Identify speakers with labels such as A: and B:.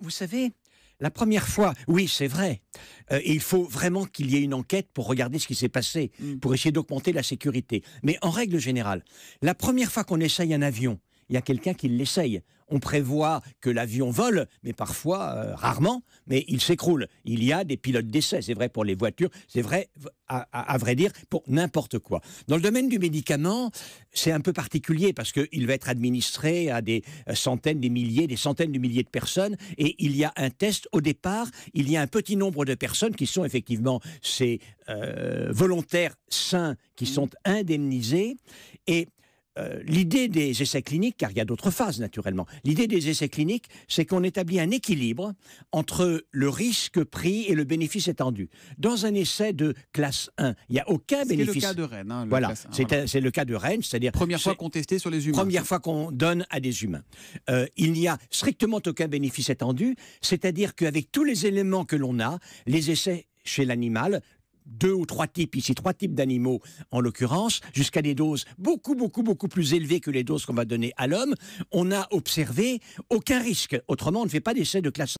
A: Vous savez, la première fois, oui, c'est vrai. Euh, il faut vraiment qu'il y ait une enquête pour regarder ce qui s'est passé, mm. pour essayer d'augmenter la sécurité. Mais en règle générale, la première fois qu'on essaye un avion, il y a quelqu'un qui l'essaye. On prévoit que l'avion vole, mais parfois, euh, rarement, mais il s'écroule. Il y a des pilotes d'essai, c'est vrai pour les voitures, c'est vrai, à, vrai dire, pour n'importe quoi. Dans le domaine du médicament, c'est un peu particulier parce qu'il va être administré à des euh, centaines, des milliers, des centaines de milliers de personnes, et il y a un test. Au départ, il y a un petit nombre de personnes qui sont effectivement ces euh, volontaires sains qui mmh. sont indemnisés, et euh, l'idée des essais cliniques, car il y a d'autres phases naturellement, l'idée des essais cliniques, c'est qu'on établit un équilibre entre le risque pris et le bénéfice étendu. Dans un essai de classe 1, il n'y a aucun bénéfice. C'est le cas de Rennes. Hein, voilà, c'est le cas de Rennes, c'est-à-dire... Première fois contestée sur les humains. Première fois qu'on donne à des humains. Euh, il n'y a strictement aucun bénéfice étendu, c'est-à-dire qu'avec tous les éléments que l'on a, les essais chez l'animal, deux ou trois types, ici trois types d'animaux en l'occurrence, jusqu'à des doses beaucoup, beaucoup, beaucoup plus élevées que les doses qu'on va donner à l'homme, on n'a observé aucun risque. Autrement, on ne fait pas d'essai de classement.